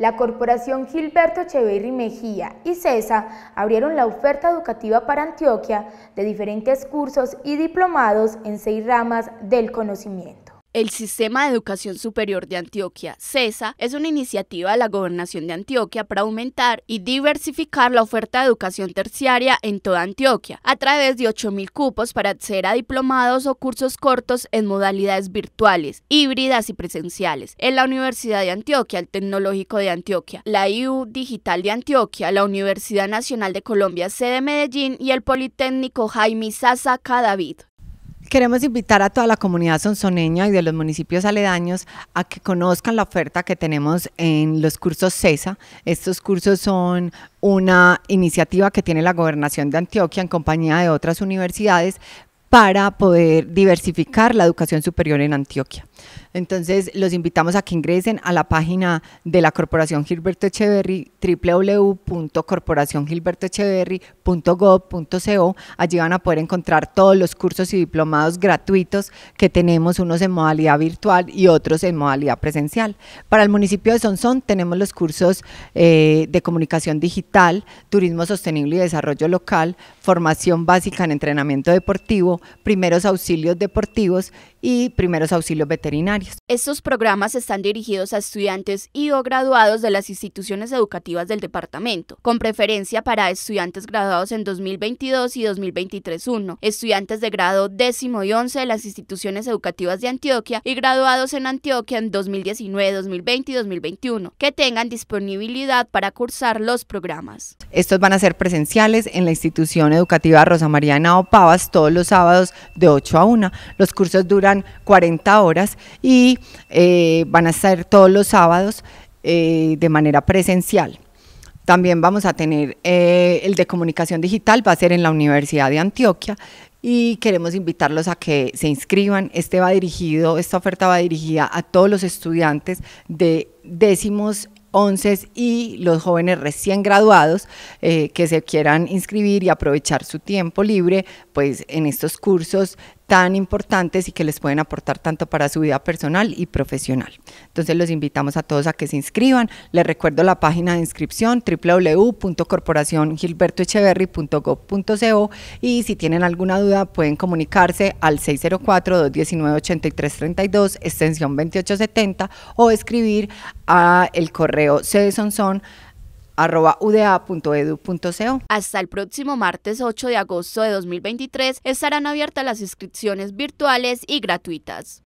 La Corporación Gilberto Echeverri Mejía y CESA abrieron la oferta educativa para Antioquia de diferentes cursos y diplomados en seis ramas del conocimiento. El Sistema de Educación Superior de Antioquia, CESA, es una iniciativa de la Gobernación de Antioquia para aumentar y diversificar la oferta de educación terciaria en toda Antioquia, a través de 8.000 cupos para acceder a diplomados o cursos cortos en modalidades virtuales, híbridas y presenciales, en la Universidad de Antioquia, el Tecnológico de Antioquia, la IU Digital de Antioquia, la Universidad Nacional de Colombia, sede Medellín y el Politécnico Jaime Sasa Cadavid. Queremos invitar a toda la comunidad sonsoneña y de los municipios aledaños a que conozcan la oferta que tenemos en los cursos CESA. Estos cursos son una iniciativa que tiene la Gobernación de Antioquia en compañía de otras universidades para poder diversificar la educación superior en Antioquia. Entonces, los invitamos a que ingresen a la página de la Corporación Gilberto Echeverry, www.corporaciongilbertoecheverry.gov.co. Allí van a poder encontrar todos los cursos y diplomados gratuitos que tenemos, unos en modalidad virtual y otros en modalidad presencial. Para el municipio de Sonsón tenemos los cursos eh, de comunicación digital, turismo sostenible y desarrollo local, formación básica en entrenamiento deportivo, primeros auxilios deportivos y primeros auxilios veterinarios. Estos programas están dirigidos a estudiantes y o graduados de las instituciones educativas del departamento, con preferencia para estudiantes graduados en 2022 y 2023-1, estudiantes de grado décimo y 11 de las instituciones educativas de Antioquia y graduados en Antioquia en 2019, 2020 y 2021, que tengan disponibilidad para cursar los programas. Estos van a ser presenciales en la institución educativa Rosa María Nao Pavas todos los sábados de 8 a 1. Los cursos duran 40 horas y eh, van a ser todos los sábados eh, de manera presencial. También vamos a tener eh, el de comunicación digital, va a ser en la Universidad de Antioquia y queremos invitarlos a que se inscriban. Este va dirigido, esta oferta va dirigida a todos los estudiantes de décimos 11 y los jóvenes recién graduados eh, que se quieran inscribir y aprovechar su tiempo libre, pues en estos cursos tan importantes y que les pueden aportar tanto para su vida personal y profesional. Entonces los invitamos a todos a que se inscriban. Les recuerdo la página de inscripción www.corporaciongilbertoecheverry.gov.co y si tienen alguna duda pueden comunicarse al 604-219-8332, extensión 2870 o escribir a el correo cdsonson.com arroba Hasta el próximo martes 8 de agosto de 2023 estarán abiertas las inscripciones virtuales y gratuitas.